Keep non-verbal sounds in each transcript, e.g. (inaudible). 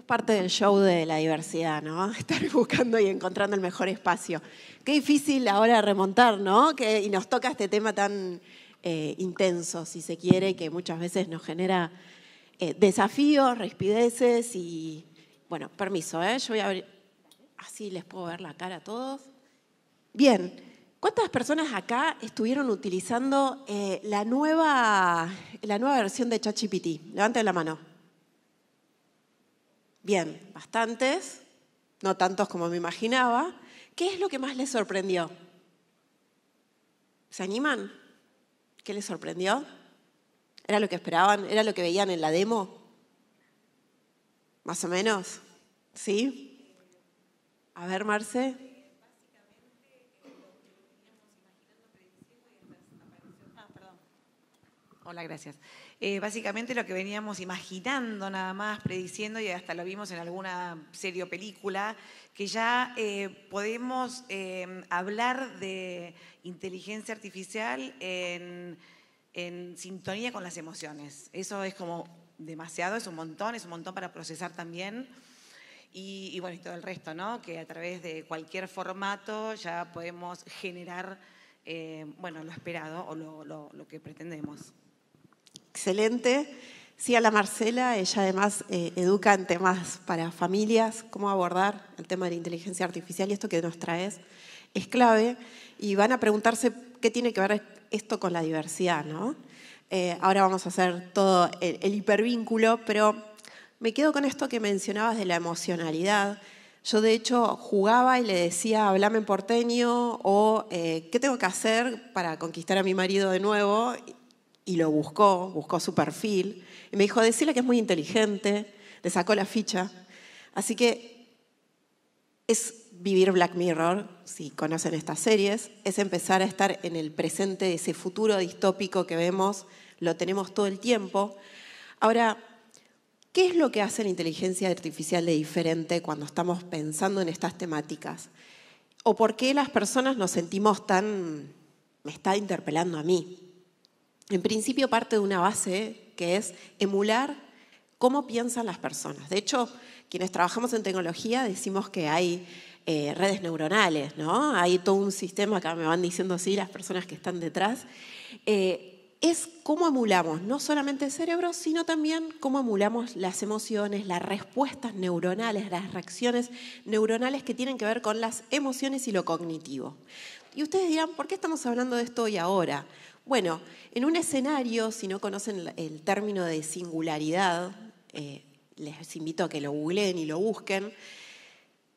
es parte del show de la diversidad, ¿no? (laughs) Estar buscando y encontrando el mejor espacio. Qué difícil ahora remontar, ¿no? y nos toca este tema tan eh, intenso, si se quiere, que muchas veces nos genera eh, desafíos, respideces y, bueno, permiso, ¿eh? Yo voy a abrir, así les puedo ver la cara a todos. Bien, ¿cuántas personas acá estuvieron utilizando eh, la, nueva, la nueva versión de ChatGPT? Levanten la mano. Bien, bastantes, no tantos como me imaginaba. ¿Qué es lo que más les sorprendió? ¿Se animan? ¿Qué les sorprendió? ¿Era lo que esperaban? ¿Era lo que veían en la demo? ¿Más o menos? ¿Sí? A ver, Marce. Ah, Hola, gracias. Eh, básicamente lo que veníamos imaginando nada más, prediciendo, y hasta lo vimos en alguna serie o película, que ya eh, podemos em, hablar de inteligencia artificial en, sintonía con las emociones. Eso es como demasiado, es un montón, es un montón para procesar también. Y, bueno, y todo el resto, ¿no? Que a través de cualquier formato ya podemos generar, eh, bueno, lo esperado o lo que pretendemos excelente. Sí, a la Marcela, ella además eh, educa en temas para familias, cómo abordar el tema de la inteligencia artificial y esto que nos traes es clave. Y van a preguntarse qué tiene que ver esto con la diversidad, ¿no? Eh, ahora vamos a hacer todo el, hipervínculo, pero me quedo con esto que mencionabas de la emocionalidad. Yo de hecho jugaba y le decía, hablame en porteño o eh, qué tengo que hacer para conquistar a mi marido de nuevo y lo buscó, buscó su perfil y me dijo, decirle que es muy inteligente, le sacó la ficha. Así que es vivir Black Mirror, si conocen estas series, es empezar a estar en el presente ese futuro distópico que vemos, lo tenemos todo el tiempo. Ahora, ¿qué es lo que hace la inteligencia artificial de diferente cuando estamos pensando en estas temáticas? ¿O por qué las personas nos sentimos tan, me está interpelando a mí? en principio parte de una base que es emular cómo piensan las personas. De hecho, quienes trabajamos en tecnología decimos que hay eh, redes neuronales, ¿no? Hay todo un sistema, que me van diciendo así las personas que están detrás. Eh, es cómo emulamos no solamente el cerebro, sino también cómo emulamos las emociones, las respuestas neuronales, las reacciones neuronales que tienen que ver con las emociones y lo cognitivo. Y ustedes dirán, ¿por qué estamos hablando de esto hoy ahora? Bueno, en un escenario, si no conocen el término de singularidad, eh, les invito a que lo googleen y lo busquen.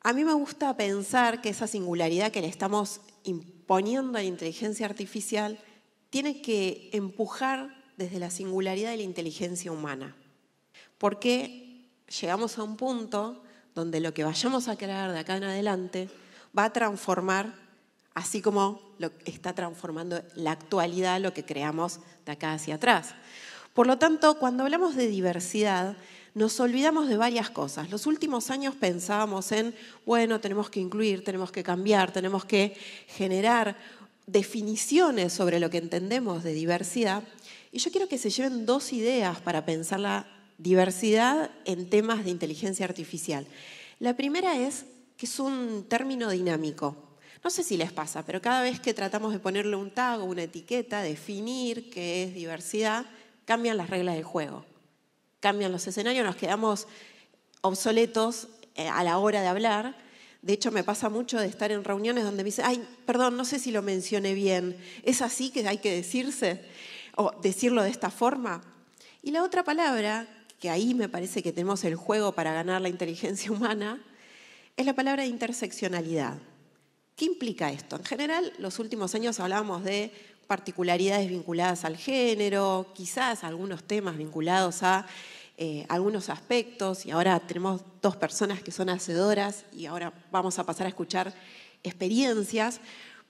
A mí me gusta pensar que esa singularidad que le estamos imponiendo a la inteligencia artificial tiene que empujar desde la singularidad de la inteligencia humana. Porque llegamos a un punto donde lo que vayamos a crear de acá en adelante va a transformar así como lo está transformando la actualidad, lo que creamos de acá hacia atrás. Por lo tanto, cuando hablamos de diversidad, nos olvidamos de varias cosas. Los últimos años pensábamos en, bueno, tenemos que incluir, tenemos que cambiar, tenemos que generar definiciones sobre lo que entendemos de diversidad. Y yo quiero que se lleven dos ideas para pensar la diversidad en temas de inteligencia artificial. La primera es que es un término dinámico. No sé si les pasa, pero cada vez que tratamos de ponerle un tag o una etiqueta, definir qué es diversidad, cambian las reglas del juego, cambian los escenarios, nos quedamos obsoletos eh, a la hora de hablar. De hecho, me pasa mucho de estar en reuniones donde me dicen, ay, perdón, no sé si lo mencioné bien, ¿es así que hay que decirse? ¿O decirlo de esta forma? Y la otra palabra, que ahí me parece que tenemos el juego para ganar la inteligencia (laughs) humana, es la palabra interseccionalidad. ¿Qué implica esto? En general, los últimos años hablábamos de particularidades vinculadas al género, quizás algunos temas vinculados a eh, algunos aspectos, y ahora tenemos dos personas que son hacedoras y ahora vamos a pasar a escuchar experiencias,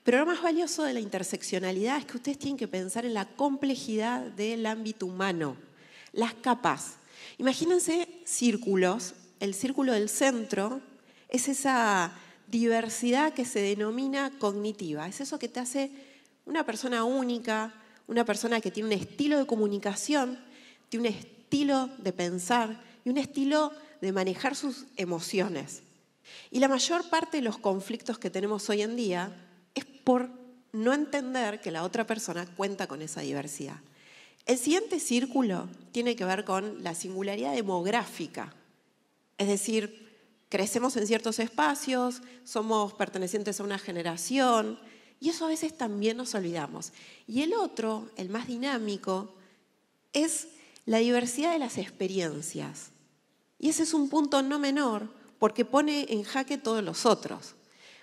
pero lo más valioso de la interseccionalidad es que ustedes tienen que pensar en la complejidad del ámbito humano, las capas. Imagínense círculos. El círculo del centro es esa diversidad que se denomina cognitiva. Es eso que te hace una persona única, una persona que tiene un estilo de comunicación, tiene un estilo de pensar y un estilo de manejar sus emociones. Y la mayor parte de los conflictos que tenemos hoy en día es por no entender que la otra persona cuenta con esa diversidad. El siguiente círculo tiene que ver con la singularidad demográfica, es decir, crecemos en ciertos espacios, somos pertenecientes a una generación, y eso a veces también nos olvidamos. Y el otro, el más dinámico, es la diversidad de las experiencias. Y ese es un punto no menor porque pone en jaque todos los otros.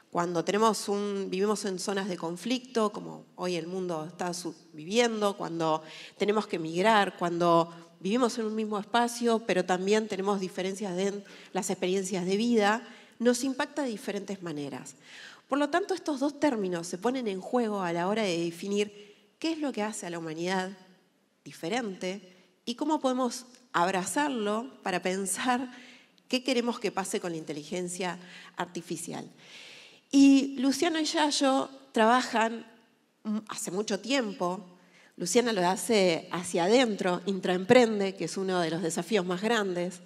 Cuando tenemos un, vivimos en zonas de conflicto, como hoy el mundo está viviendo, cuando tenemos que migrar cuando vivimos en un mismo espacio, pero también tenemos diferencias en las experiencias de vida, nos impacta de diferentes maneras. Por lo tanto, estos dos términos se ponen en juego a la hora de definir qué es lo que hace a la humanidad diferente y cómo podemos abrazarlo para pensar qué queremos que pase con la inteligencia artificial. Y Luciano y Yayo trabajan hace mucho tiempo Luciana lo hace hacia adentro, intraemprende, que es uno de los desafíos más grandes.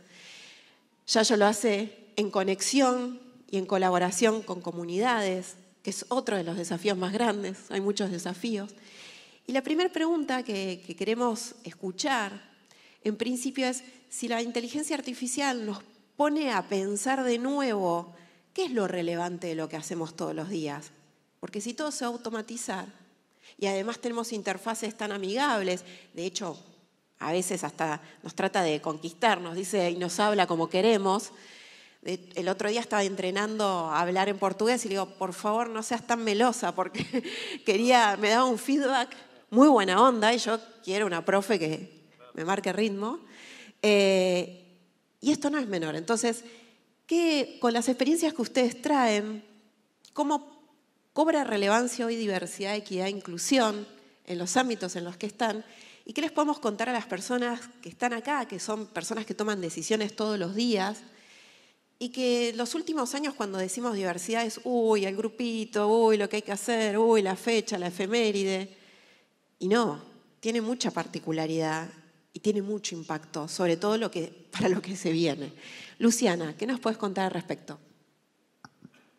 Yayo lo hace en conexión y en colaboración con comunidades, que es otro de los desafíos más grandes. Hay muchos desafíos. Y la primera pregunta que, queremos escuchar, en principio, es si la inteligencia artificial nos pone a pensar de nuevo qué es lo relevante de lo que hacemos todos los días. Porque si todo se automatiza y además tenemos interfaces tan amigables. De hecho, a veces hasta nos trata de conquistar, nos dice y nos habla como queremos. El otro día estaba entrenando a hablar en portugués y le digo, por favor, no seas tan melosa, porque (laughs) quería, me daba un feedback muy buena onda y yo quiero una profe que me marque ritmo. Eh, y esto no es menor. Entonces, ¿qué, con las experiencias que ustedes traen, ¿cómo cobra relevancia hoy diversidad, equidad, e inclusión en los ámbitos en los que están. ¿Y qué les podemos contar a las personas que están acá, que son personas que toman decisiones todos los días? Y que los últimos años cuando decimos diversidad es, uy, el grupito, uy, lo que hay que hacer, uy, la fecha, la efeméride. Y no, tiene mucha particularidad y tiene mucho impacto, sobre todo lo que, (laughs) para lo que se viene. Luciana, ¿qué nos puedes contar al respecto?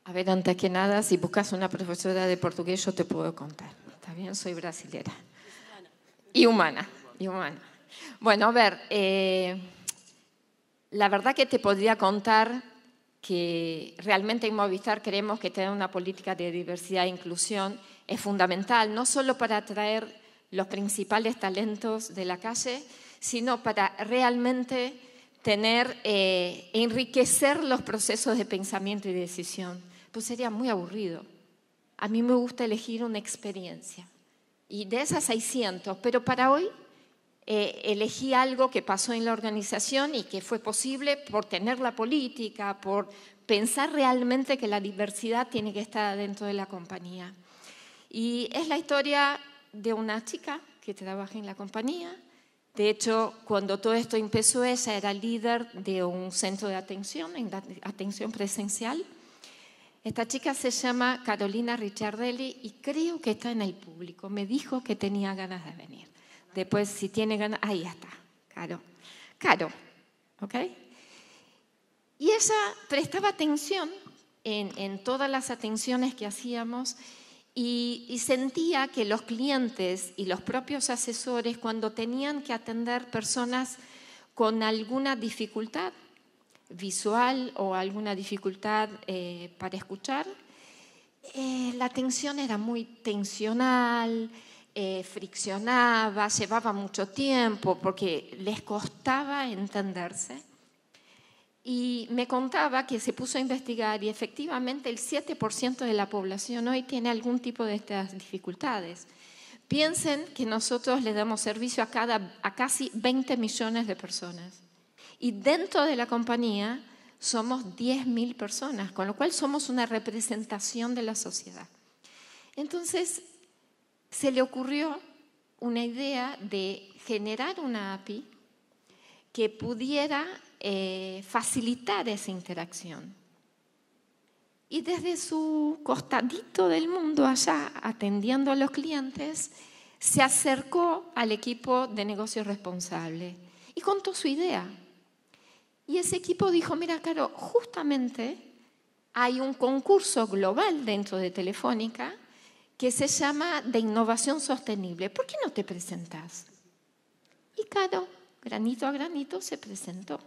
A ver, antes que nada, si buscas una profesora de portugués, yo te puedo contar. Está bien, soy brasilera. Y humana. Y humana. Bueno, a ver, eh, la verdad que te podría contar que realmente en Movistar creemos que tener una política de diversidad e inclusión es fundamental, no solo para atraer los principales talentos de la calle, sino para realmente tener, eh, enriquecer los procesos de pensamiento y decisión pues sería muy aburrido. A mí me gusta elegir una experiencia. Y de esas 600, pero para hoy eh, elegí algo que pasó en la organización y que fue posible por tener la política, por pensar realmente que la diversidad tiene que estar dentro de la compañía. Y es la historia de una chica que trabaja en la compañía. De hecho, cuando todo esto empezó, ella era líder de un centro de atención, en atención presencial. Esta chica se llama Carolina Richardelli y creo que está en el público. Me dijo que tenía ganas de venir. Después, si tiene ganas, ahí está, Caro. Caro, ¿ok? Y ella prestaba atención en, todas las atenciones que hacíamos y, y sentía que los clientes y los propios asesores, cuando tenían que atender personas con alguna dificultad, visual o alguna dificultad eh, para escuchar. Eh, la atención era muy tensional, eh, friccionaba, llevaba mucho tiempo porque les costaba entenderse. Y me contaba que se puso a investigar y efectivamente el 7% de la población hoy tiene algún tipo de estas dificultades. Piensen que nosotros le damos servicio a, a casi 20 millones de personas. Y dentro de la compañía somos 10.000 personas, con lo cual somos una representación de la sociedad. Entonces, se le ocurrió una idea de generar una API que pudiera eh, facilitar esa interacción. Y desde su costadito del mundo allá, atendiendo a los clientes, se acercó al equipo de negocio responsable y contó su idea. Y ese equipo dijo, mira, Caro, justamente hay un concurso global dentro de Telefónica que se llama de innovación sostenible. ¿Por qué no te presentas? Y Caro, granito a granito, se presentó.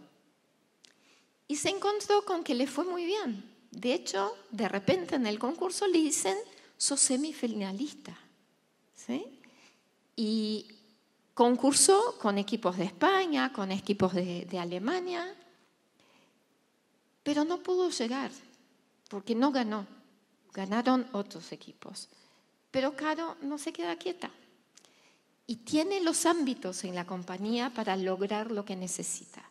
Y se encontró con que le fue muy bien. De hecho, de repente en el concurso le dicen, sos semifinalista. Y concursó con equipos de España, con equipos de Alemania, pero no pudo llegar porque no ganó. Ganaron otros equipos. Pero Caro no se queda quieta y tiene los ámbitos en la compañía para lograr lo que necesita.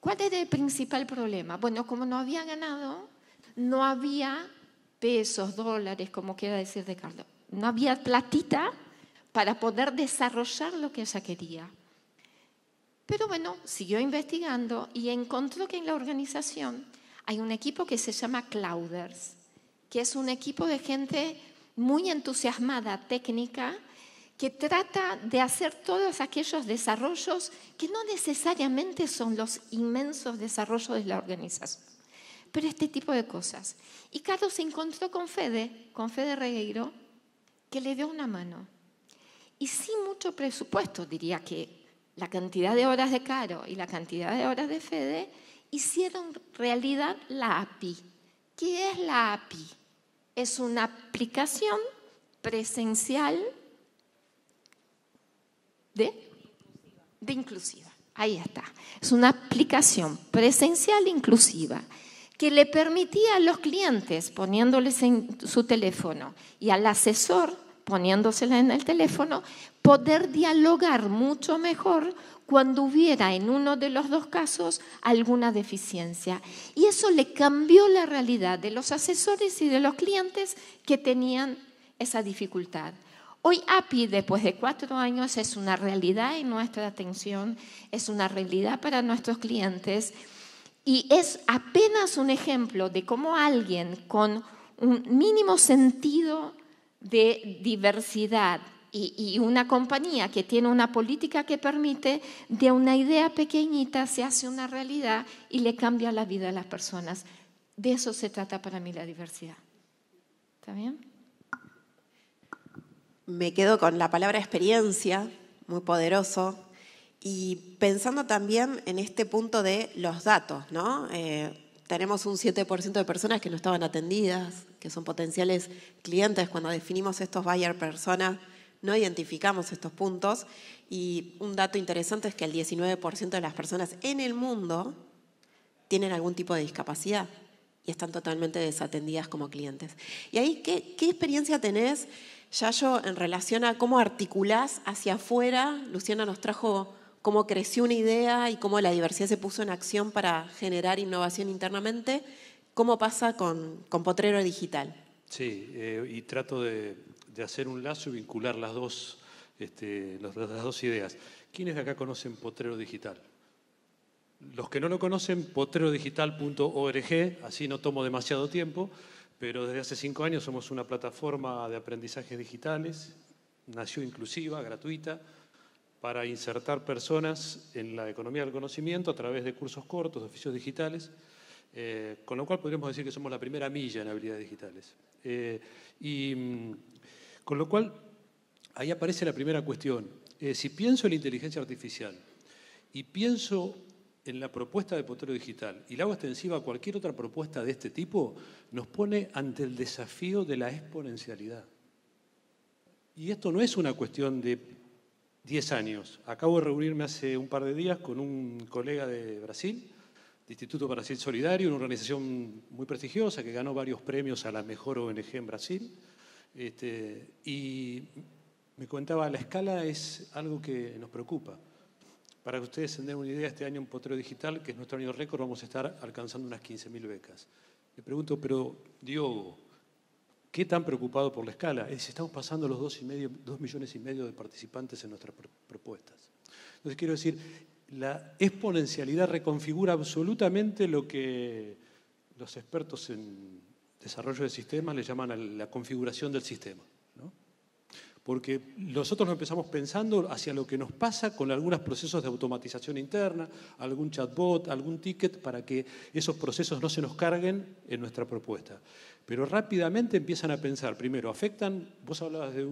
¿Cuál era el principal problema? Bueno, como no había ganado, no había pesos, dólares, como quiera decir Ricardo. No había platita para poder desarrollar lo que ella quería. Pero bueno, siguió investigando y encontró que en la organización hay un equipo que se llama Clouders, que es un equipo de gente muy entusiasmada técnica que trata de hacer todos aquellos desarrollos que no necesariamente son los inmensos desarrollos de la organización, pero este tipo de cosas. Y Carlos se encontró con Fede, con Fede Regueiro, que le dio una mano. Y sin mucho presupuesto, diría que la cantidad de horas de Caro y la cantidad de horas de Fede, hicieron realidad la API. ¿Qué es la API? Es una aplicación presencial de, inclusiva. Ahí está. Es una aplicación presencial inclusiva que le permitía a los clientes, poniéndoles en su teléfono y al asesor poniéndosela en el teléfono, poder dialogar mucho mejor cuando hubiera en uno de los dos casos alguna deficiencia. Y eso le cambió la realidad de los asesores y de los clientes que tenían esa dificultad. Hoy API, después de cuatro años, es una realidad en nuestra atención, es una realidad para nuestros clientes y es apenas un ejemplo de cómo alguien con un mínimo sentido de diversidad y, una compañía que tiene una política que permite de una idea pequeñita se hace una realidad y le cambia la vida a las personas. De eso se trata para mí la diversidad. ¿Está bien? Me quedo con la palabra experiencia, muy poderoso, y pensando también en este punto de los datos, ¿no? Eh, tenemos un 7% de personas que no estaban atendidas que son potenciales clientes, cuando definimos estos buyer personas, no identificamos estos puntos. Y un dato interesante es que el 19% de las personas en el mundo tienen algún tipo de discapacidad y están totalmente desatendidas como clientes. ¿Y ahí qué, qué experiencia tenés, Yayo, en relación a cómo articulás hacia afuera? Luciana nos trajo cómo creció una idea y cómo la diversidad se puso en acción para generar innovación internamente. ¿Cómo pasa con, Potrero Digital? Sí, eh, y trato de, de, hacer un lazo y vincular las dos, este, las, las dos ideas. ¿Quiénes de acá conocen Potrero Digital? Los que no lo conocen, potrerodigital.org, así no tomo demasiado tiempo, pero desde hace cinco años somos una plataforma de aprendizajes digitales, nació inclusiva, gratuita, para insertar personas en la economía del conocimiento a través de cursos cortos, oficios digitales. Eh, con lo cual podríamos decir que somos la primera milla en habilidades digitales. Eh, y mm, con lo cual, ahí aparece la primera cuestión. Eh, si pienso en la inteligencia artificial y pienso en la propuesta de potero Digital y la hago extensiva a cualquier otra propuesta de este tipo, nos pone ante el desafío de la exponencialidad. Y esto no es una cuestión de 10 años. Acabo de reunirme hace un par de días con un colega de Brasil de Instituto Brasil Solidario, una organización muy prestigiosa que ganó varios premios a la mejor ONG en Brasil. Este, y me comentaba, la escala es algo que nos preocupa. Para que ustedes tengan una idea, este año en Potreo Digital, que es nuestro año récord, vamos a estar alcanzando unas 15.000 becas. Le pregunto, pero Diogo, ¿qué tan preocupado por la escala? Es, estamos pasando los dos millones y medio de participantes en nuestras propuestas. Entonces quiero decir, la exponencialidad reconfigura absolutamente lo que los expertos en desarrollo de sistemas le llaman la configuración del sistema. Porque nosotros empezamos pensando hacia lo que nos pasa con algunos procesos de automatización interna, algún chatbot, algún ticket, para que esos procesos no se nos carguen en nuestra propuesta. Pero rápidamente empiezan a pensar, primero, afectan, vos hablabas de,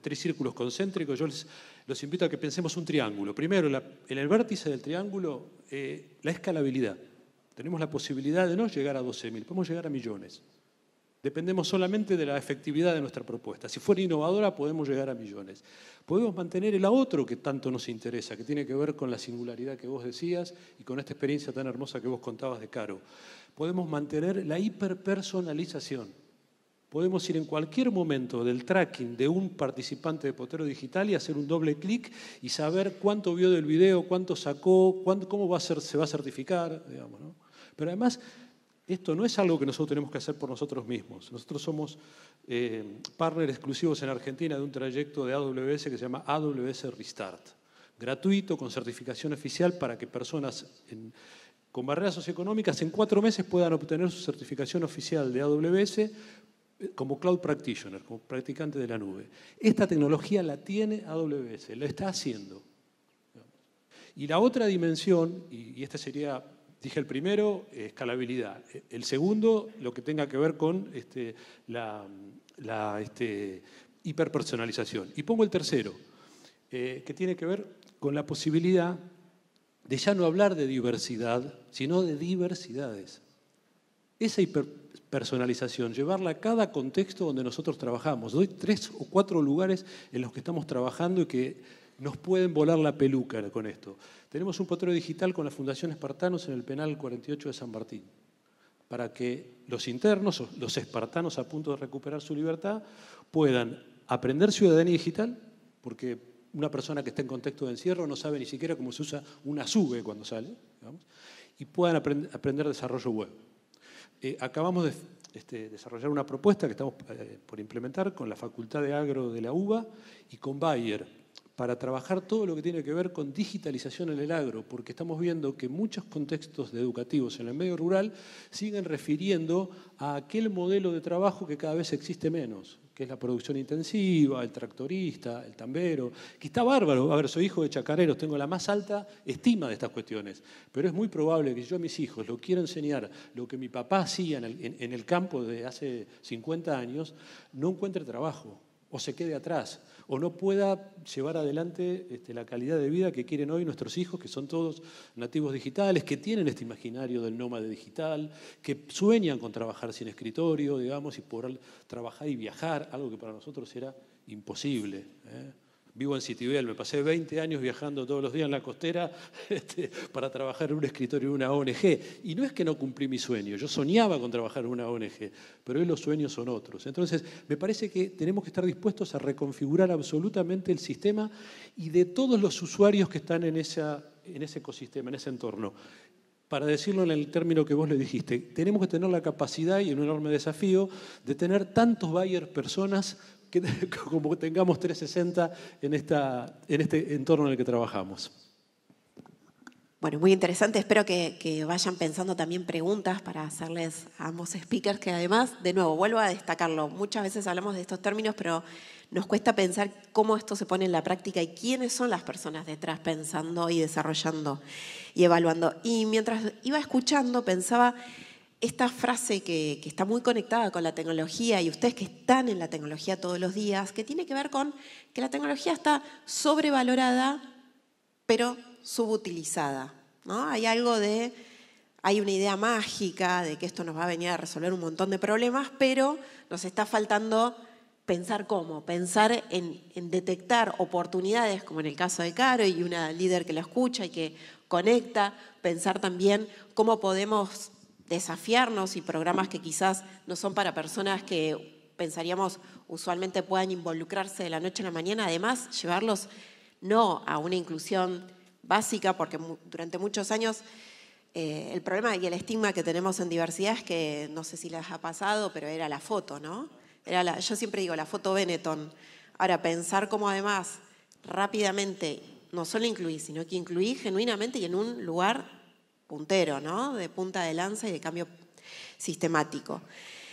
tres círculos concéntricos, yo les, los invito a que pensemos un triángulo. Primero, en el vértice del triángulo, eh, la escalabilidad. Tenemos la posibilidad de no llegar a 12.000, podemos llegar a millones. Dependemos solamente de la efectividad de nuestra propuesta. Si fuera innovadora, podemos llegar a millones. Podemos mantener el otro que tanto nos interesa, que tiene que ver con la singularidad que vos decías y con esta experiencia tan hermosa que vos contabas de Caro podemos mantener la hiperpersonalización. Podemos ir en cualquier momento del tracking de un participante de Potero Digital y hacer un doble clic y saber cuánto vio del video, cuánto sacó, cómo se va a certificar, Pero además, esto no es algo que nosotros tenemos que hacer por nosotros mismos. Nosotros somos eh, partners exclusivos en Argentina de un trayecto de AWS que se llama AWS Restart, gratuito, con certificación oficial para que personas en con barreras socioeconómicas en cuatro meses puedan obtener su certificación oficial de AWS eh, como Cloud Practitioner, como practicante de la nube. Esta tecnología la tiene AWS, la está haciendo. Y la otra dimensión, y esta sería, dije el primero, escalabilidad. El segundo, lo que tenga que ver con este, la, este, hiperpersonalización. Y pongo el tercero, eh, que tiene que ver con la posibilidad de ya no hablar de diversidad, sino de diversidades. Esa hiperpersonalización, llevarla a cada contexto donde nosotros trabajamos. Doy tres o cuatro lugares en los que estamos trabajando y que nos pueden volar la peluca con esto. Tenemos un potrero digital con la Fundación Espartanos en el penal 48 de San Martín, para que los internos, los espartanos a punto de recuperar su libertad, puedan aprender ciudadanía digital, porque una persona que está en contexto de encierro no sabe ni siquiera cómo se usa una SUBE cuando sale, y puedan aprender desarrollo web. Eh, acabamos de este, desarrollar una propuesta que estamos eh, por implementar con la Facultad de Agro de la UBA y con Bayer para trabajar todo lo que tiene que ver con digitalización en el agro, porque estamos viendo que muchos contextos educativos en el medio rural siguen refiriendo a aquel modelo de trabajo que cada vez existe menos que es la producción intensiva, el tractorista, el tambero, que está bárbaro. A ver, soy hijo de chacareros, tengo la más alta estima de estas cuestiones, pero es muy probable que yo a mis hijos lo quiero enseñar lo que mi papá hacía en el, el campo de hace 50 años, no encuentre trabajo o se quede atrás o no pueda llevar adelante este, la calidad de vida que quieren hoy nuestros hijos, que son todos nativos digitales, que tienen este imaginario del nómade digital, que sueñan con trabajar sin escritorio, digamos, y poder trabajar y viajar, algo que para nosotros era imposible. ¿eh? Vivo en Citibel, me pasé 20 años viajando todos los días en la costera (laughs) este, para trabajar en un escritorio de una ONG. Y no es que no cumplí mi sueño, yo soñaba con trabajar en una ONG, pero hoy los sueños son otros. Entonces, me parece que tenemos que estar dispuestos a reconfigurar absolutamente el sistema y de todos los usuarios que están en, esa, en ese ecosistema, en ese entorno para decirlo en el término que vos le dijiste, tenemos que tener la capacidad y un enorme desafío de tener tantos buyer personas que, (laughs) como tengamos 360 en, esta, en este entorno en el que trabajamos. Bueno, muy interesante. Espero que, que, vayan pensando también preguntas para hacerles a ambos speakers, que además, de nuevo, vuelvo a destacarlo. Muchas veces hablamos de estos términos, pero nos cuesta pensar cómo esto se pone en la práctica y quiénes son las personas detrás pensando y desarrollando y evaluando. Y mientras iba escuchando, pensaba esta frase que, está muy conectada con la tecnología y ustedes que están en la tecnología todos los días, que tiene que ver con que la tecnología está sobrevalorada, pero subutilizada. ¿no? Hay algo de, hay una idea mágica de que esto nos va a venir a resolver un montón de problemas, pero nos está faltando pensar cómo, pensar en, en detectar oportunidades, como en el caso de Caro y una líder que la escucha y que conecta, pensar también cómo podemos desafiarnos y programas que quizás no son para personas que pensaríamos usualmente puedan involucrarse de la noche a la mañana, además llevarlos no a una inclusión básica, porque durante muchos años eh, el problema y el estigma que tenemos en diversidad es que, no sé si les ha pasado, pero era la foto, ¿no? Era la, yo siempre digo, la foto Benetton. Ahora, pensar cómo además rápidamente no solo incluir, sino que incluir genuinamente y en un lugar puntero, ¿no? de punta de lanza y de cambio sistemático.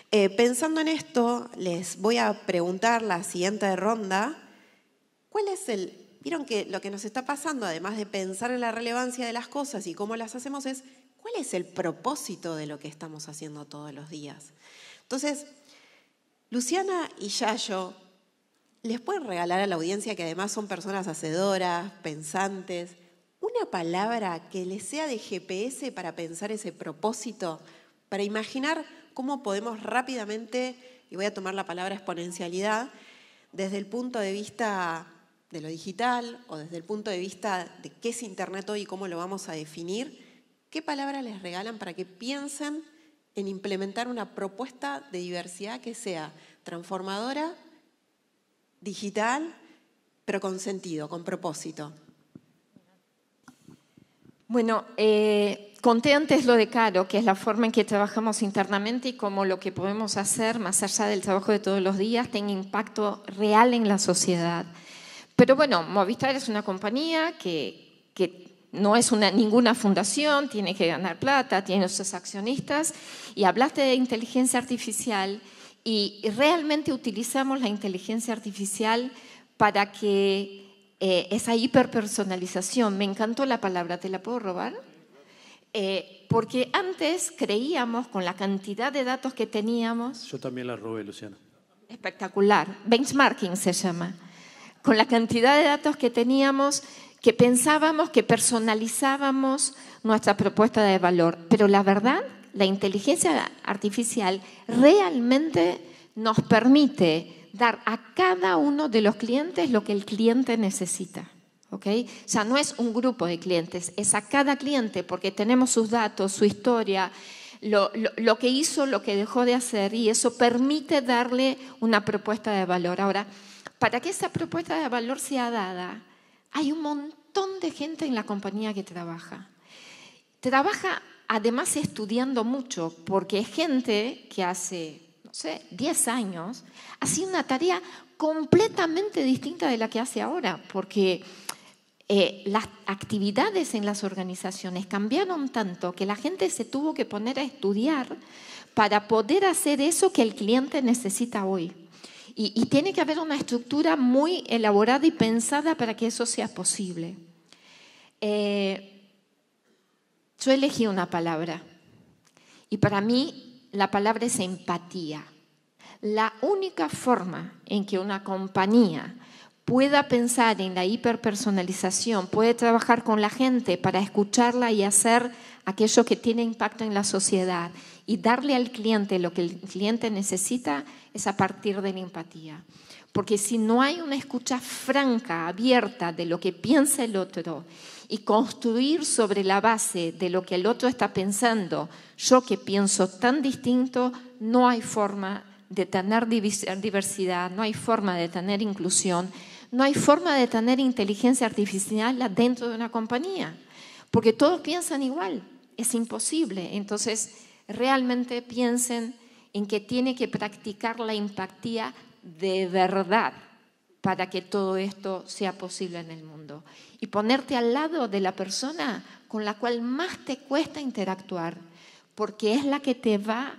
Eh, pensando en esto, les voy a preguntar la siguiente ronda, ¿cuál es el... Vieron que lo que nos está pasando, además de pensar en la relevancia de las cosas y cómo las hacemos, es cuál es el propósito de lo que estamos haciendo todos los días. Entonces, Luciana y Yayo, ¿les pueden regalar a la audiencia, que además son personas hacedoras, pensantes, una palabra que les sea de GPS para pensar ese propósito, para imaginar cómo podemos rápidamente, y voy a tomar la palabra exponencialidad, desde el punto de vista de lo digital o desde el punto de vista de qué es Internet hoy y cómo lo vamos a definir, ¿qué palabra les regalan para que piensen en implementar una propuesta de diversidad que sea transformadora, digital, pero con sentido, con propósito? Bueno, eh, conté antes lo de Caro, que es la forma en que trabajamos internamente y cómo lo que podemos hacer, más allá del trabajo de todos los días, tenga impacto real en la sociedad. Pero bueno, Movistar es una compañía que, no es ninguna fundación, tiene que ganar plata, tiene sus accionistas. Y hablaste de inteligencia artificial y realmente utilizamos la inteligencia artificial para que eh, esa hiperpersonalización, me encantó la palabra, ¿te la puedo robar? Eh, porque antes creíamos con la cantidad de datos que teníamos. Yo también la robé, Luciana. Espectacular. Benchmarking se llama. Con la cantidad de datos que teníamos, que pensábamos que personalizábamos nuestra propuesta de valor. Pero la verdad, la inteligencia artificial realmente nos permite dar a cada uno de los clientes lo que el cliente necesita. O sea, no es un grupo de clientes, es a cada cliente porque tenemos sus datos, su historia, lo, lo que hizo, lo que dejó de hacer y eso permite darle una propuesta de valor. Ahora, para que esa propuesta de valor sea dada, hay un montón de gente en la compañía que trabaja. Trabaja además estudiando mucho, porque es gente que hace 10 años, ha sido una tarea completamente distinta de la que hace ahora, porque eh, las actividades en las organizaciones cambiaron tanto que la gente se tuvo que poner a estudiar para poder hacer eso que el cliente necesita hoy. Y, tiene que haber una estructura muy elaborada y pensada para que eso sea posible. Eh, yo elegí una palabra y para mí la palabra es empatía. La única forma en que una compañía pueda pensar en la hiperpersonalización, puede trabajar con la gente para escucharla y hacer aquello que tiene impacto en la sociedad y darle al cliente lo que el cliente necesita es a partir de la empatía. Porque si no hay una escucha franca, abierta de lo que piensa el otro y construir sobre la base de lo que el otro está pensando, yo que pienso tan distinto, no hay forma de tener diversidad, no hay forma de tener inclusión, no hay forma de tener inteligencia artificial dentro de una compañía, porque todos piensan igual, es imposible. Entonces, realmente piensen en que tiene que practicar la empatía de verdad para que todo esto sea posible en el mundo. Y ponerte al lado de la persona con la cual más te cuesta interactuar, porque es la que te va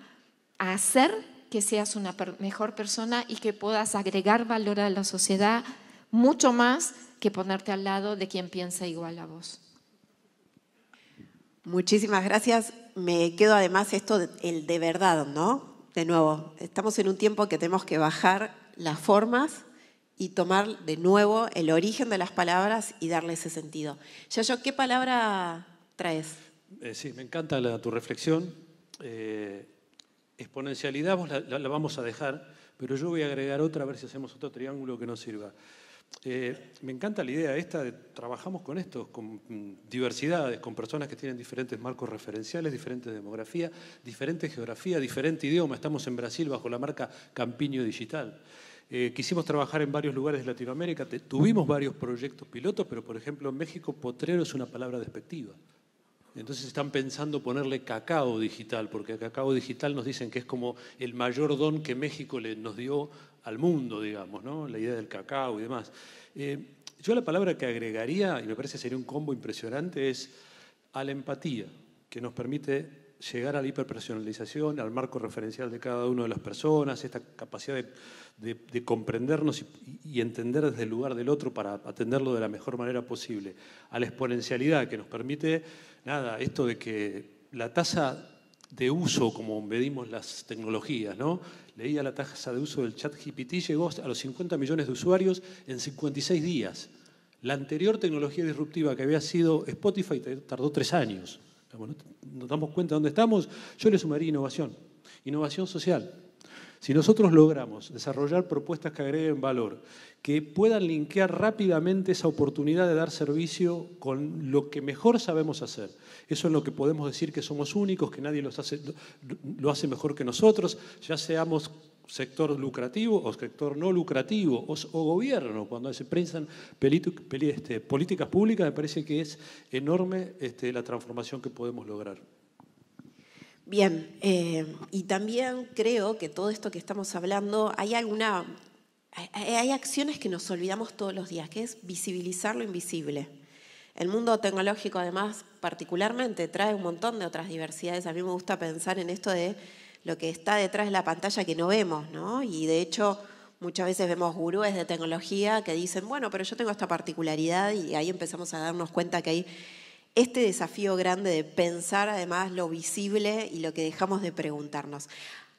a hacer que seas una mejor persona y que puedas agregar valor a la sociedad mucho más que ponerte al lado de quien piensa igual a vos. Muchísimas gracias. Me quedo además esto, el de verdad, ¿no? De nuevo, estamos en un tiempo que tenemos que bajar las formas y tomar de nuevo el origen de las palabras y darle ese sentido. Yayo, ¿qué palabra traes? Eh, sí, me encanta tu reflexión. Eh, exponencialidad la, vamos a dejar, pero yo voy a agregar otra a ver si hacemos otro triángulo que nos sirva. Eh, me encanta la idea esta de trabajamos con estos, con mm, diversidades, con personas que tienen diferentes marcos referenciales, diferentes demografías, diferente geografía, diferente idioma. Estamos en Brasil bajo la marca Campiño Digital. Eh, quisimos trabajar en varios lugares de Latinoamérica, tuvimos varios proyectos pilotos, pero por ejemplo en México potrero es una palabra despectiva. Entonces están pensando ponerle cacao digital, porque cacao digital nos dicen que es como el mayor don que México nos dio al mundo, digamos, ¿no? la idea del cacao y demás. Eh, yo la palabra que agregaría, y me parece sería un combo impresionante, es a la empatía, que nos permite llegar a la hiperpersonalización, al marco referencial de cada una de las personas, esta capacidad de, comprendernos y, entender desde el lugar del otro para atenderlo de la mejor manera posible, a la exponencialidad que nos permite, nada, esto de que la tasa de uso, como medimos las tecnologías, ¿no? Leía la tasa de uso del chat GPT, llegó a los 50 millones de usuarios en 56 días. La anterior tecnología disruptiva que había sido Spotify tardó tres años nos damos cuenta de dónde estamos, yo le sumaría innovación, innovación social. Si nosotros logramos desarrollar propuestas que agreguen valor, que puedan linkear rápidamente esa oportunidad de dar servicio con lo que mejor sabemos hacer, eso es lo que podemos decir que somos únicos, que nadie lo hace mejor que nosotros, ya seamos sector lucrativo o sector no lucrativo, o, gobierno, cuando se prensan este, políticas públicas, me parece que es enorme este, la transformación que podemos lograr. Bien, eh, y también creo que todo esto que estamos hablando, hay alguna, hay acciones que nos olvidamos todos los días, que es visibilizar lo invisible. El mundo tecnológico, además, particularmente, trae un montón de otras diversidades. A mí me gusta pensar en esto de lo que está detrás de la pantalla que no vemos, ¿no? Y de hecho, muchas veces vemos gurúes de tecnología que dicen, bueno, pero yo tengo esta particularidad y ahí empezamos a darnos cuenta que hay este desafío grande de pensar además lo visible y lo que dejamos de preguntarnos.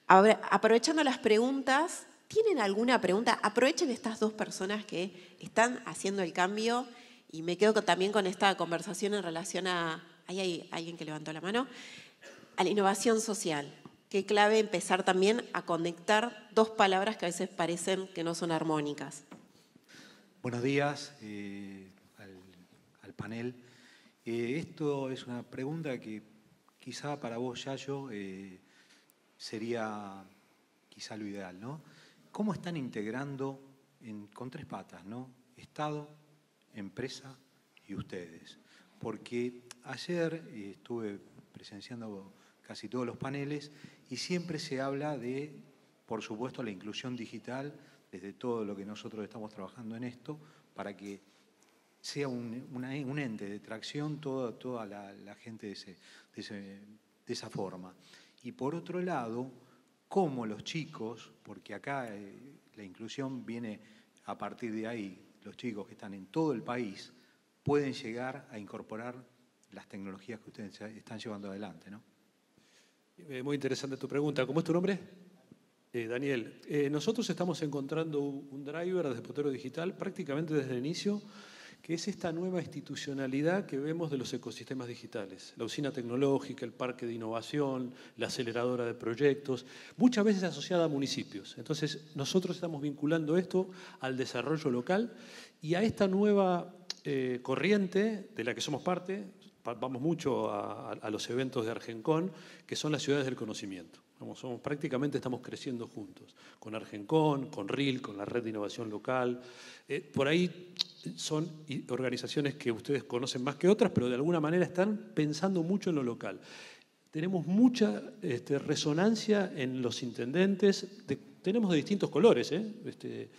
aprovechando las preguntas, ¿tienen alguna pregunta? Aprovechen estas dos personas que están haciendo el cambio y me quedo también con esta conversación en relación a, ahí hay alguien que levantó la mano, a la innovación social. Qué clave empezar también a conectar dos palabras que a veces parecen que no son armónicas. Buenos días eh, al, panel. Eh, esto es una pregunta que quizá para vos, Yayo, eh, sería quizá lo ideal, ¿no? ¿Cómo están integrando con tres patas, ¿no? Estado, empresa y ustedes. Porque ayer eh, estuve presenciando casi todos los paneles y siempre se habla de, por supuesto, la inclusión digital, desde todo lo que nosotros estamos trabajando en esto, para que sea un, ente de tracción toda, la, gente de, esa forma. Y por otro lado, cómo los chicos, porque acá eh, la inclusión viene a partir de ahí, los chicos que están en todo el país pueden llegar a incorporar las tecnologías que ustedes están llevando adelante, ¿no? Eh, muy interesante tu pregunta. ¿Cómo es tu nombre? Eh, Daniel. nosotros estamos encontrando un driver de potero digital prácticamente desde el inicio que es esta nueva institucionalidad que vemos de los ecosistemas digitales, la usina tecnológica, el parque de innovación, la aceleradora de proyectos, muchas veces asociada a municipios. Entonces, nosotros estamos vinculando esto al desarrollo local y a esta nueva eh, corriente de la que somos parte, vamos mucho a, los eventos de Argencón, que son las ciudades del conocimiento somos, prácticamente estamos creciendo juntos, con Argencon, con RIL, con la Red de Innovación Local. Eh, por ahí son organizaciones que ustedes conocen más que otras, pero de alguna manera están pensando mucho en lo local. Tenemos mucha este, resonancia en los intendentes, tenemos de distintos colores, ¿eh? este,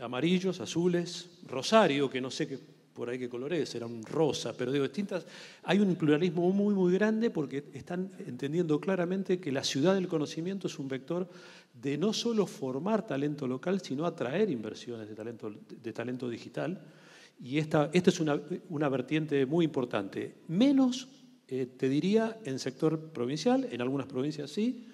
amarillos, azules, Rosario, que no sé qué por ahí que colores, era un rosa, pero digo, distintas. Hay un pluralismo muy, muy grande porque están entendiendo claramente que la ciudad del conocimiento es un vector de no solo formar talento local, sino atraer inversiones de talento, de talento digital. Y esta, esta es una, vertiente muy importante. Menos, eh, te diría, en sector provincial, en algunas provincias sí.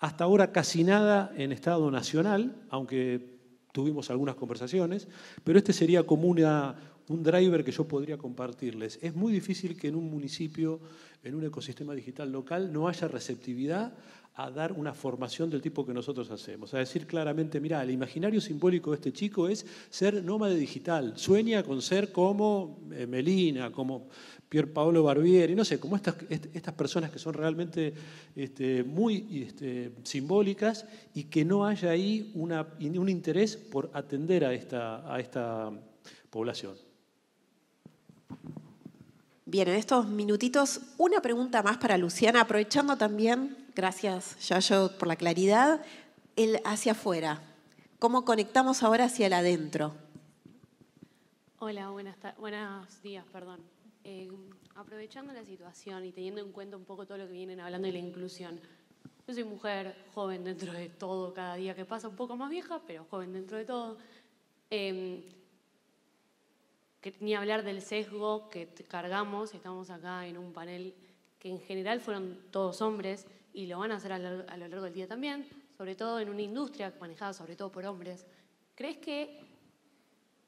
Hasta ahora casi nada en Estado Nacional, aunque tuvimos algunas conversaciones, pero este sería como una, un driver que yo podría compartirles. Es muy difícil que en un municipio, en un ecosistema digital local, no haya receptividad a dar una formación del tipo que nosotros hacemos, a decir claramente, mira, el imaginario simbólico de este chico es ser nómade digital, sueña con ser como eh, Melina, como Pierpaolo Barbieri, no sé, como estas, estas personas que son realmente este, muy este, simbólicas y que no haya ahí un interés por atender a esta, a esta población. Bien, en estos minutitos, una pregunta más para Luciana, aprovechando también, gracias Yayo por la claridad, el hacia afuera. ¿Cómo conectamos ahora hacia el adentro? Hola, buenas buenos días, perdón. Eh, aprovechando la situación y teniendo en cuenta un poco todo lo que vienen hablando de la inclusión, yo soy mujer, joven dentro de todo, cada día que pasa, un poco más vieja, pero joven dentro de todo. Em, ni hablar del sesgo que cargamos, estamos acá en un panel que en general fueron todos hombres y lo van a hacer a lo largo del día también, sobre todo en una industria manejada sobre todo por hombres. ¿Crees que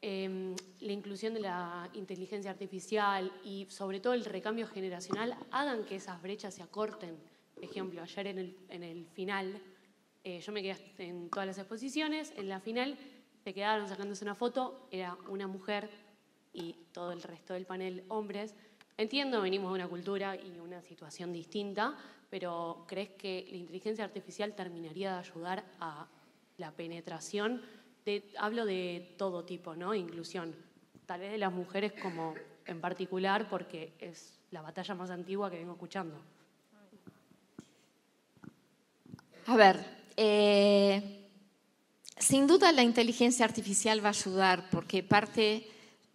em, la inclusión de la inteligencia artificial y sobre todo el recambio generacional hagan que esas brechas se acorten? Por ejemplo, ayer en el, en final, eh, yo me quedé en todas las exposiciones, en la final se quedaron sacándose una foto, era una mujer y todo el resto del panel hombres. Entiendo, venimos de una cultura y una situación distinta, pero ¿crees que la inteligencia artificial terminaría de ayudar a la penetración? hablo de todo tipo, ¿no? Inclusión. Tal vez de las mujeres como en particular, porque es la batalla más antigua que vengo escuchando. A ver, eh, sin duda la inteligencia artificial va a ayudar, porque parte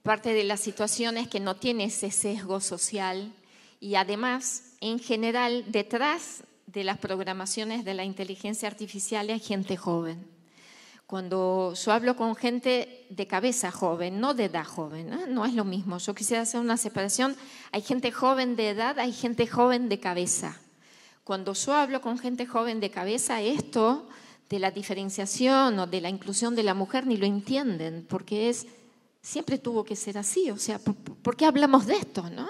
parte de las situaciones que no tiene ese sesgo social y además, en general, detrás de las programaciones de la inteligencia artificial hay gente joven. Cuando yo hablo con gente de cabeza joven, no de edad joven, ¿eh? no es lo mismo. Yo quisiera hacer una separación. Hay gente joven de edad, hay gente joven de cabeza. Cuando yo hablo con gente joven de cabeza, esto de la diferenciación o de la inclusión de la mujer ni lo entienden, porque es siempre tuvo que ser así, o sea, ¿por, qué hablamos de esto, no?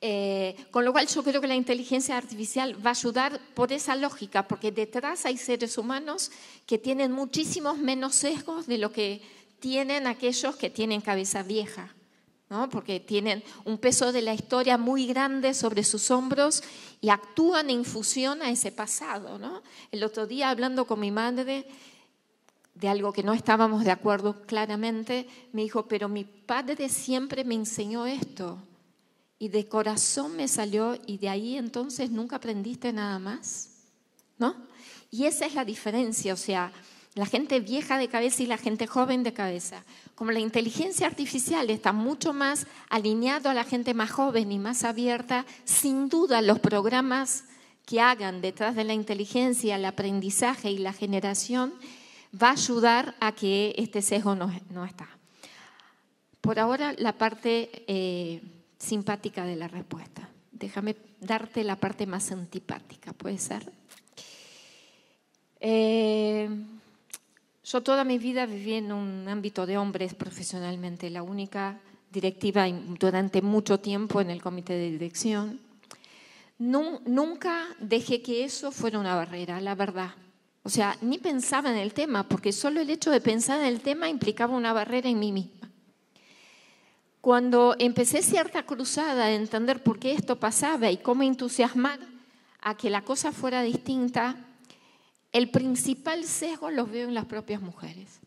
Eh, con lo cual yo creo que la inteligencia artificial va a ayudar por esa lógica, porque detrás hay seres humanos que tienen muchísimos menos sesgos de lo que tienen aquellos que tienen cabeza vieja, porque tienen un peso de la historia muy grande sobre sus hombros y actúan en fusión a ese pasado. El otro día hablando con mi madre, de algo que no estábamos de acuerdo claramente, me dijo, pero mi padre siempre me enseñó esto y de corazón me salió y de ahí entonces nunca aprendiste nada más, ¿no? Y esa es la diferencia, o sea, la gente vieja de cabeza y la gente joven de cabeza. Como la inteligencia artificial está mucho más alineado a la gente más joven y más abierta, sin duda los programas que hagan detrás de la inteligencia, el aprendizaje y la generación va a ayudar a que este sesgo no, no está. Por ahora la parte eh, simpática de la respuesta. Déjame darte la parte más antipática, ¿puede ser? Eh, yo toda mi vida viví en un ámbito de hombres profesionalmente, la única directiva durante mucho tiempo en el comité de dirección. nunca dejé que eso fuera una barrera, la verdad. O sea, ni pensaba en el tema, porque solo el hecho de pensar en el tema implicaba una barrera en mí misma. Cuando empecé cierta cruzada de entender por qué esto pasaba y cómo entusiasmar a que la cosa fuera distinta, el principal sesgo los veo en las propias mujeres.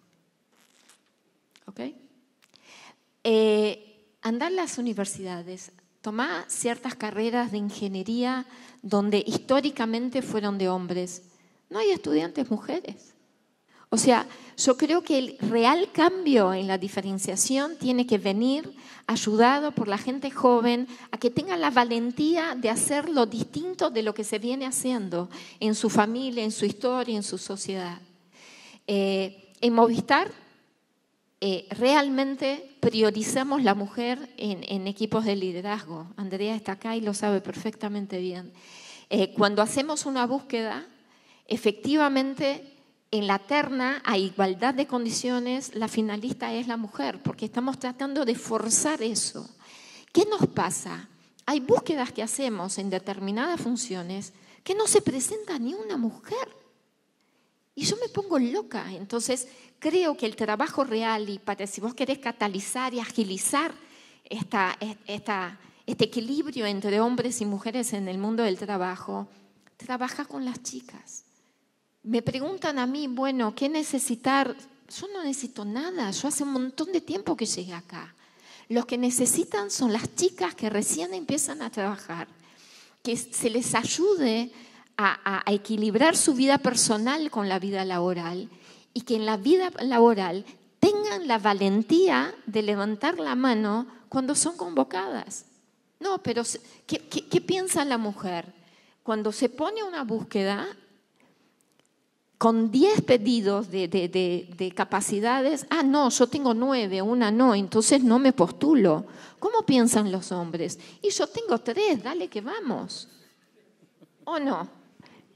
Eh, andar las universidades, tomar ciertas carreras de ingeniería donde históricamente fueron de hombres no hay estudiantes mujeres. O sea, yo creo que el real cambio en la diferenciación tiene que venir ayudado por la gente joven a que tenga la valentía de hacer lo distinto de lo que se viene haciendo en su familia, en su historia, en su sociedad. Eh, en Movistar eh, realmente priorizamos la mujer en, equipos de liderazgo. Andrea está acá y lo sabe perfectamente bien. Eh, cuando hacemos una búsqueda, Efectivamente, en la terna, a igualdad de condiciones, la finalista es la mujer, porque estamos tratando de forzar eso. ¿Qué nos pasa? Hay búsquedas que hacemos en determinadas funciones que no se presenta ni una mujer. Y yo me pongo loca. Entonces, creo que el trabajo real, y para si vos querés catalizar y agilizar este equilibrio entre hombres y mujeres en el mundo del trabajo, trabaja con las chicas me preguntan a mí, bueno, ¿qué necesitar? Yo no necesito nada, yo hace un montón de tiempo que llegué acá. Los que necesitan son las chicas que recién empiezan a trabajar, que se les ayude a, equilibrar su vida personal con la vida laboral y que en la vida laboral tengan la valentía de levantar la mano cuando son convocadas. No, pero ¿qué, qué piensa la mujer? Cuando se pone una búsqueda, con 10 pedidos de, capacidades, ah, no, yo tengo nueve, una no, entonces no me postulo. ¿Cómo piensan los hombres? Y yo tengo tres, dale que vamos. ¿O no?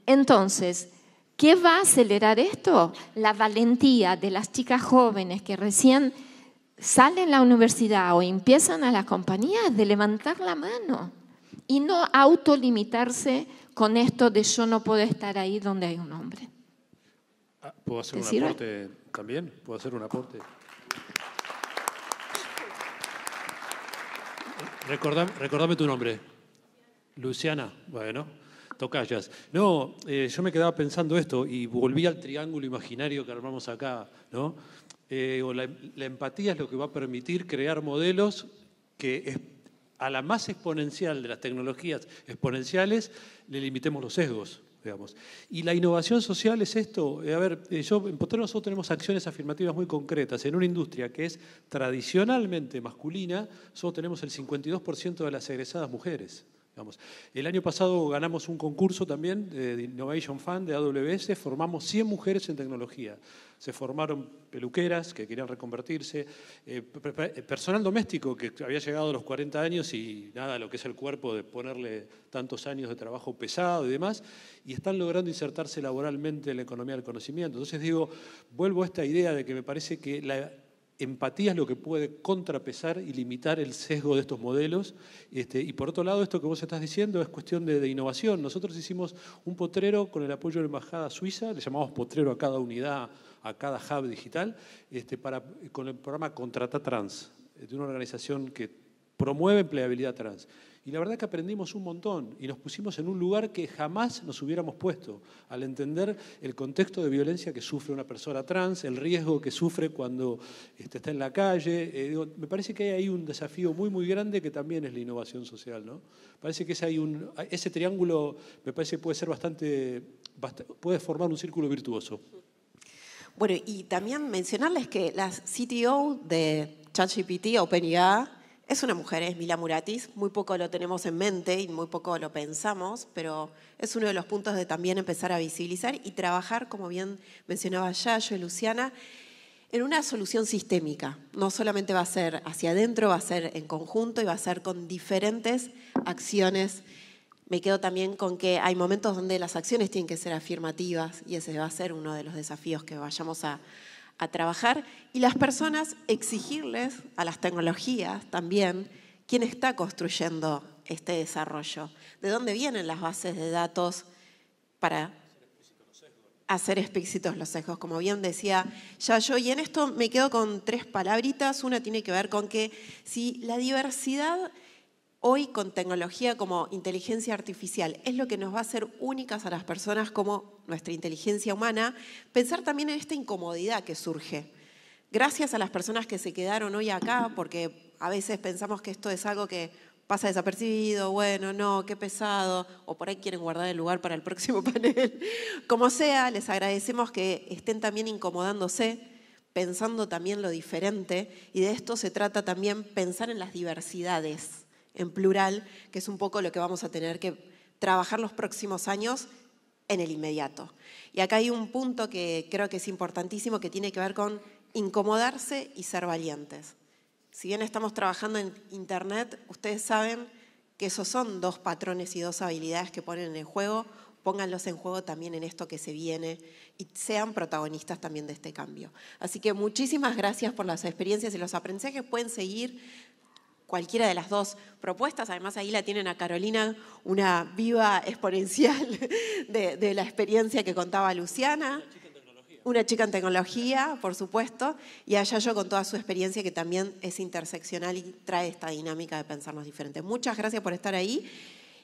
Entonces, ¿qué va a acelerar esto? La valentía de las chicas jóvenes que recién salen a la universidad o empiezan a la compañía de levantar la mano y no autolimitarse con esto de yo no puedo estar ahí donde hay un hombre. Ah, ¿Puedo hacer un aporte también? ¿Puedo hacer un aporte? Recordame, tu nombre. Luciana, bueno, tocayas. No, eh, yo me quedaba pensando esto y volví al triángulo imaginario que armamos acá, ¿no? Eh, la, empatía es lo que va a permitir crear modelos que a la más exponencial de las tecnologías exponenciales le limitemos los sesgos. Y la innovación social es esto. Eh, a ver, eh, en nosotros tenemos acciones afirmativas muy concretas. En una industria que es tradicionalmente masculina, solo tenemos el 52% de las egresadas mujeres. El año pasado ganamos un concurso también de Innovation Fund de AWS, formamos 100 mujeres en tecnología. Se formaron peluqueras que querían reconvertirse, eh, eh, personal doméstico que había llegado a los 40 años y nada, lo que es el cuerpo de ponerle tantos años de trabajo pesado y demás, y están logrando insertarse laboralmente en la economía del conocimiento. Entonces digo, vuelvo a esta idea de que me parece que la empatía es lo que puede contrapesar y limitar el sesgo de estos modelos. Este, y por otro lado, esto que vos estás diciendo es cuestión de, innovación. Nosotros hicimos un potrero con el apoyo de la Embajada Suiza, le llamamos potrero a cada unidad, a cada hub digital, este, con el programa Contrata Trans, de una organización que promueve empleabilidad trans. Y la verdad que aprendimos un montón y nos pusimos en un lugar que jamás nos hubiéramos puesto al entender el contexto de violencia que sufre una persona trans, el riesgo que sufre cuando este, está en la calle. Eh, me parece que hay ahí un desafío muy, muy grande que también es la innovación social. ¿no? Parece que ese, hay un, ese triángulo me parece puede ser bastante, puede formar un círculo virtuoso. Bueno, y también mencionarles que las CTO de ChatGPT, OpenAI, es una mujer, es Mila Muratis. Muy poco lo tenemos en mente y muy poco lo pensamos, pero es uno de los puntos de también empezar a visibilizar y trabajar, como bien mencionaba Yayo y Luciana, en una solución sistémica. No solamente va a ser hacia adentro, va a ser en conjunto y va a ser con diferentes acciones. Me quedo también con que hay momentos donde las acciones tienen que ser afirmativas y ese va a ser uno de los desafíos que vayamos a, a trabajar y las personas exigirles a las tecnologías también quién está construyendo este desarrollo, de dónde vienen las bases de datos para hacer explícitos los sesgos. Como bien decía Yayo, y en esto me quedo con tres palabritas. Una tiene que ver con que si la diversidad hoy con tecnología como inteligencia artificial es lo que nos va a hacer únicas a las personas como nuestra inteligencia humana, pensar también en esta incomodidad que surge. Gracias a las personas que se quedaron hoy acá, porque a veces pensamos que esto es algo que pasa desapercibido, bueno, no, qué pesado, o por ahí quieren guardar el lugar para el próximo (laughs) panel. Como sea, les agradecemos que estén también incomodándose, pensando también lo diferente, y de esto se trata también pensar en las diversidades en plural, que es un poco lo que vamos a tener que trabajar los próximos años en el inmediato. Y acá hay un punto que creo que es importantísimo que tiene que ver con incomodarse y ser valientes. Si bien estamos trabajando en Internet, ustedes saben que esos son dos patrones y dos habilidades que ponen en juego. Pónganlos en juego también en esto que se viene y sean protagonistas también de este cambio. Así que muchísimas gracias por las experiencias y los aprendizajes. Pueden seguir cualquiera de las dos propuestas. Además, ahí la tienen a Carolina, una viva exponencial (laughs) de, la experiencia que contaba Luciana. Una chica, en tecnología. por supuesto, y a Yayo con toda su experiencia que también es interseccional y trae esta dinámica de pensarnos diferente. Muchas gracias por estar ahí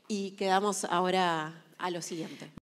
y quedamos ahora a lo siguiente.